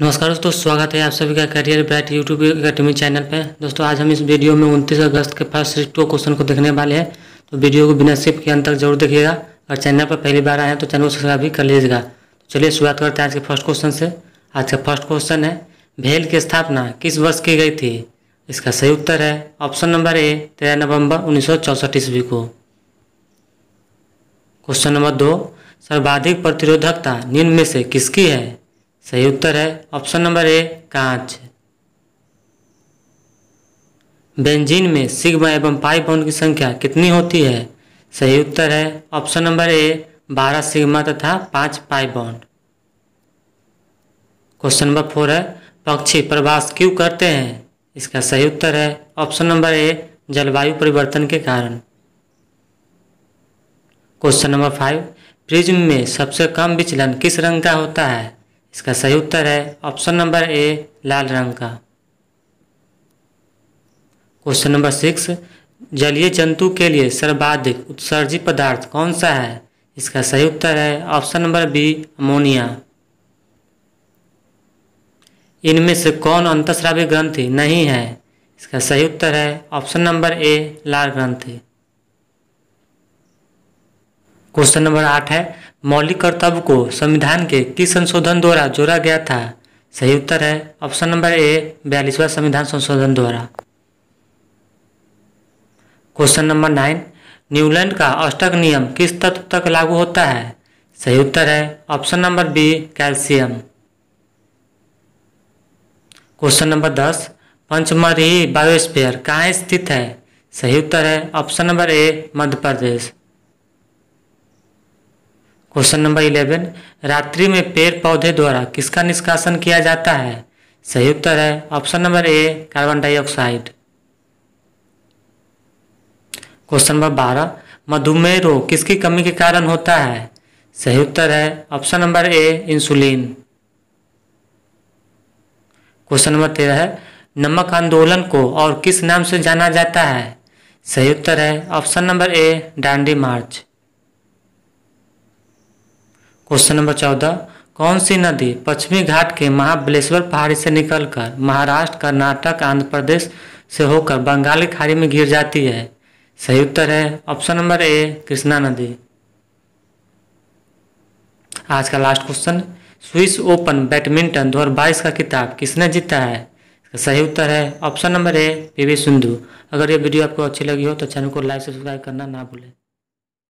नमस्कार दोस्तों स्वागत है आप सभी का Career Bright YouTube Academy channel पर दोस्तों आज हम इस वीडियो में उनतीस अगस्त के फर्स्ट सीट क्वेश्चन को देखने वाले हैं तो वीडियो को बिना सिप के अंत तक जरूर देखिएगा और चैनल पर पहली बार आए हैं तो चैनल को सब्सक्राइब भी कर लीजिएगा तो चलिए शुरुआत करते हैं आज के फर्स्ट क्वेश्चन से आज का फर्स्ट क्वेश्चन है भेल की स्थापना किस वर्ष की गई थी इसका सही उत्तर है ऑप्शन नंबर ए तेरह नवम्बर उन्नीस सौ ईस्वी को क्वेश्चन नंबर दो सर्वाधिक प्रतिरोधकता निम्न में से किसकी है सही उत्तर है ऑप्शन नंबर ए कांच बेंजीन में सिग्मा एवं पाई बॉन्ड की संख्या कितनी होती है सही उत्तर है ऑप्शन नंबर ए बारह सिग्मा तथा पाँच pi bond question number four है पक्षी प्रवास क्यों करते हैं इसका सही उत्तर है ऑप्शन नंबर ए जलवायु परिवर्तन के कारण क्वेश्चन नंबर फाइव प्रिज्म में सबसे कम विचलन किस रंग का होता है इसका सही उत्तर है ऑप्शन नंबर ए लाल रंग का क्वेश्चन नंबर सिक्स जलीय जंतु के लिए सर्वाधिक उत्सर्जित पदार्थ कौन सा है इसका सही उत्तर है ऑप्शन नंबर बी अमोनिया इनमें से कौन अंतस्रावी ग्रंथि नहीं है इसका सही उत्तर है ऑप्शन नंबर ए लाल ग्रंथि क्वेश्चन नंबर आठ है मौलिक कर्तव्य को संविधान के किस संशोधन द्वारा जोड़ा गया था सही उत्तर है ऑप्शन नंबर ए बयालीसवा संविधान संशोधन द्वारा क्वेश्चन नंबर नाइन न्यूलैंड का अष्टक नियम किस तत्व तक लागू होता है सही उत्तर है option number B calcium question number दस पंचमरी बायोस्फीयर कहाँ स्थित है सही उत्तर है option number A Madhya Pradesh question number eleven रात्रि में पेड़ पौधे द्वारा किसका निष्कासन किया जाता है सही उत्तर है option number A carbon dioxide question number बारह मधुमेह रोग किसकी कमी के कारण होता है सही उत्तर है option number A insulin question number तेरह है नमक आंदोलन को और किस नाम से जाना जाता है सही उत्तर है option number A Dandi March question number चौदह कौन सी नदी पश्चिमी घाट के महाबलेश्वर पहाड़ी से निकलकर महाराष्ट्र कर्नाटक आंध्र प्रदेश से होकर बंगाल की खाड़ी में गिर जाती है सही उत्तर है ऑप्शन नंबर ए कृष्णा नदी आज का last question Swiss Open badminton 2022 का किताब किसने जीता है इसका सही उत्तर है option number A V Sindhu अगर ये वीडियो आपको अच्छी लगी हो तो चैनल को लाइक सब्सक्राइब करना ना भूलें